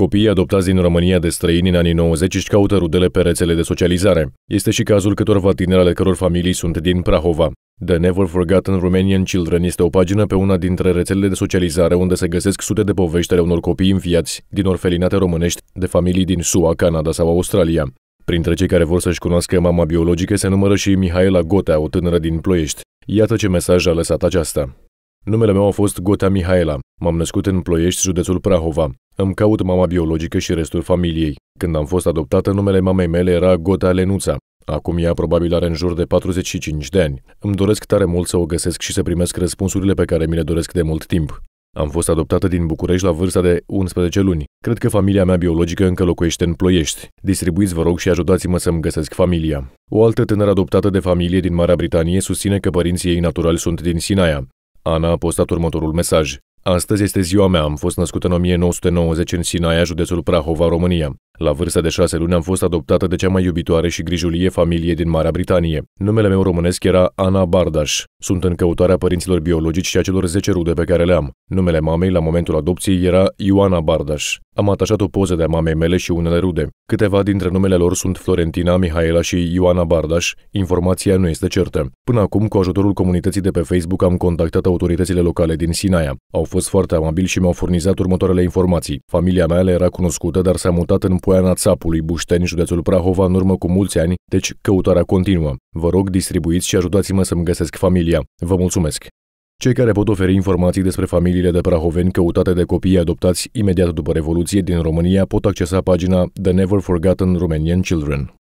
Copiii adoptați din România de străini în anii 90 își caută rudele pe rețele de socializare. Este și cazul câtorva tineri ale căror familii sunt din Prahova. The Never Forgotten Romanian Children este o pagină pe una dintre rețelele de socializare unde se găsesc sute de povești ale unor copii înviați din orfelinate românești de familii din SUA, Canada sau Australia. Printre cei care vor să-și cunoască mama biologică se numără și Mihaela Gotea, o tânără din Ploiești. Iată ce mesaj a lăsat aceasta. Numele meu a fost Gota Mihaela. M-am născut în Ploiești, județul Prahova. Îmi caut mama biologică și restul familiei. Când am fost adoptată, numele mamei mele era Gota Lenuța. Acum ea probabil are în jur de 45 de ani. Îmi doresc tare mult să o găsesc și să primesc răspunsurile pe care mi le doresc de mult timp. Am fost adoptată din București la vârsta de 11 luni. Cred că familia mea biologică încă locuiește în Ploiești. Distribuiți, vă rog, și ajutați-mă să-mi găsesc familia. O altă tânără adoptată de familie din Marea Britanie susține că părinții ei naturali sunt din Sinaia. Ana a postat următorul mesaj. Astăzi este ziua mea, am fost născută în 1990 în Sinaia, județul Prahova, România. La vârsta de șase luni am fost adoptată de cea mai iubitoare și grijulie familie din Marea Britanie. Numele meu românesc era Ana Bardaș. Sunt în căutarea părinților biologici și a celor 10 rude pe care le am. Numele mamei, la momentul adopției, era Ioana Bardaș. Am atașat o poză de-a mamei mele și unele rude. Câteva dintre numele lor sunt Florentina, Mihaela și Ioana Bardaș. Informația nu este certă. Până acum, cu ajutorul comunității de pe Facebook, am contactat autoritățile locale din Sinaia. Au fost foarte amabili și mi-au furnizat următoarele informații. Familia mea le era cunoscută, dar s-a mutat în Poiana Țapului, Bușteni, județul Prahova, în urmă cu mulți ani, deci căutarea continuă. Vă rog, distribuiți și ajutați-mă să-mi găsesc familia. Vă mulțumesc! Cei care pot oferi informații despre familiile de prahoveni căutate de copii adoptați imediat după Revoluție din România pot accesa pagina The Never Forgotten Romanian Children.